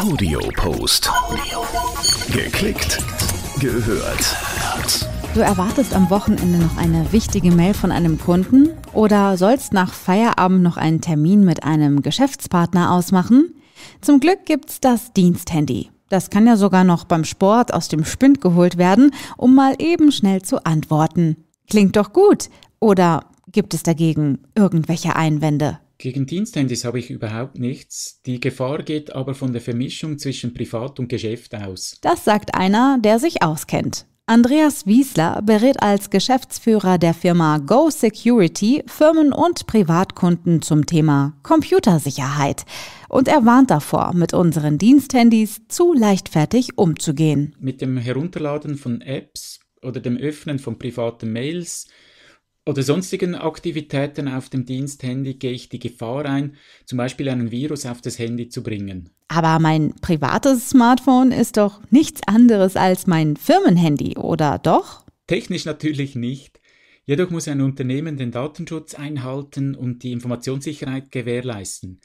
Audiopost. Audio. Geklickt. Gehört. Du erwartest am Wochenende noch eine wichtige Mail von einem Kunden oder sollst nach Feierabend noch einen Termin mit einem Geschäftspartner ausmachen? Zum Glück gibt's das Diensthandy. Das kann ja sogar noch beim Sport aus dem Spind geholt werden, um mal eben schnell zu antworten. Klingt doch gut. Oder gibt es dagegen irgendwelche Einwände? Gegen Diensthandys habe ich überhaupt nichts. Die Gefahr geht aber von der Vermischung zwischen Privat und Geschäft aus. Das sagt einer, der sich auskennt. Andreas Wiesler berät als Geschäftsführer der Firma Go Security Firmen und Privatkunden zum Thema Computersicherheit. Und er warnt davor, mit unseren Diensthandys zu leichtfertig umzugehen. Mit dem Herunterladen von Apps oder dem Öffnen von privaten Mails oder sonstigen Aktivitäten auf dem Diensthandy gehe ich die Gefahr ein, zum Beispiel einen Virus auf das Handy zu bringen. Aber mein privates Smartphone ist doch nichts anderes als mein Firmenhandy, oder doch? Technisch natürlich nicht. Jedoch muss ein Unternehmen den Datenschutz einhalten und die Informationssicherheit gewährleisten,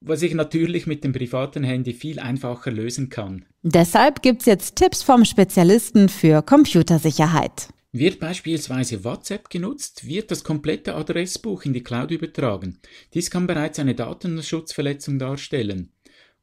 was ich natürlich mit dem privaten Handy viel einfacher lösen kann. Deshalb gibt's jetzt Tipps vom Spezialisten für Computersicherheit. Wird beispielsweise WhatsApp genutzt, wird das komplette Adressbuch in die Cloud übertragen. Dies kann bereits eine Datenschutzverletzung darstellen.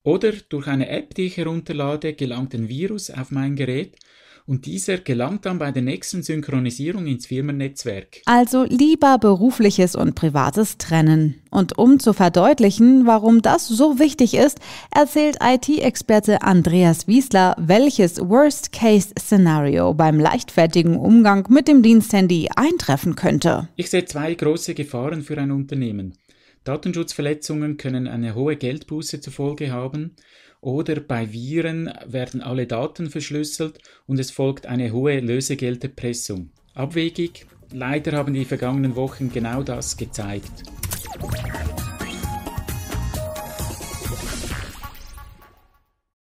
Oder durch eine App, die ich herunterlade, gelangt ein Virus auf mein Gerät und dieser gelangt dann bei der nächsten Synchronisierung ins Firmennetzwerk. Also lieber berufliches und privates trennen. Und um zu verdeutlichen, warum das so wichtig ist, erzählt IT-Experte Andreas Wiesler, welches Worst-Case-Szenario beim leichtfertigen Umgang mit dem Diensthandy eintreffen könnte. Ich sehe zwei große Gefahren für ein Unternehmen. Datenschutzverletzungen können eine hohe Geldbuße zur Folge haben oder bei Viren werden alle Daten verschlüsselt und es folgt eine hohe Lösegelderpressung. Abwegig? Leider haben die vergangenen Wochen genau das gezeigt.